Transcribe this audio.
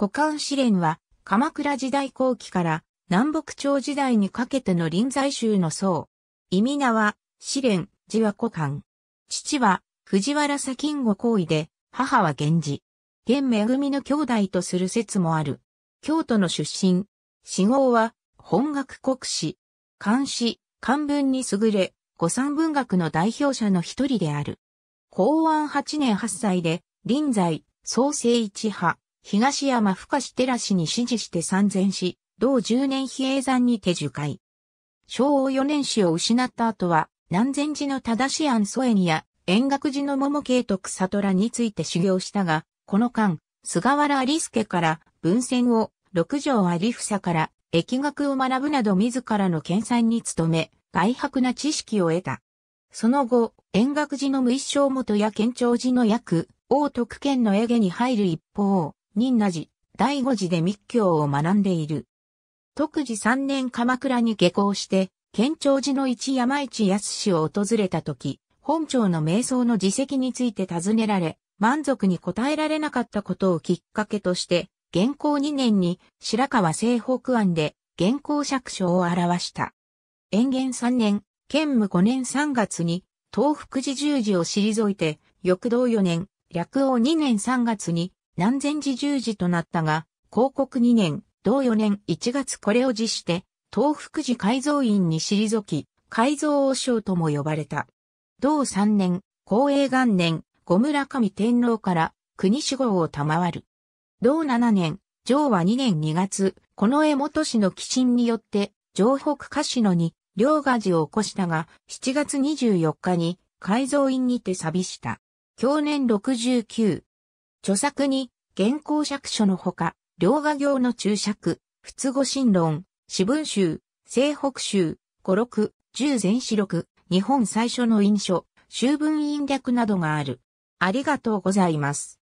古漢試練は、鎌倉時代後期から南北朝時代にかけての臨済宗の僧。意味名は、試練、字は古漢。父は、藤原左近吾行為で、母は源氏。源恵の兄弟とする説もある。京都の出身。死号は、本学国史。漢詩、漢文に優れ、五三文学の代表者の一人である。公安8年8歳で、臨済、創生一派。東山深志寺氏に指示して参戦し、同10年比叡山にて受会。昭和4年死を失った後は、南禅寺の正し庵祖にや、円覚寺の桃慶徳里らについて修行したが、この間、菅原有助から文献を、六条有房から疫学を学ぶなど自らの研鑽に努め、外泊な知識を得た。その後、円覚寺の無一生元や県庁寺の役、王徳県のエ下に入る一方、仁和寺、第五寺で密教を学んでいる。特寺3年鎌倉に下校して、県庁寺の一山市康を訪れた時、本庁の瞑想の自責について尋ねられ、満足に答えられなかったことをきっかけとして、現行2年に白川西北庵で現行釈書を表した。延元3年、兼務5年3月に東福寺十字を退いて、翌同4年、略王2年3月に南禅寺十字となったが、広告2年、同4年1月これを辞して、東福寺改造院に退き、改造王将とも呼ばれた。同3年、光栄元年、五村上天皇から国守護を賜る。同7年、上和2年2月、この江本氏の寄進によって、上北歌詞のに、両賀寺を起こしたが、7月24日に、改造院にて錆びした。去年69、著作に、原稿釈書のほか、両画行の注釈、仏語神論、四文集、西北集、五六、十全四六、日本最初の印書、修文印略などがある。ありがとうございます。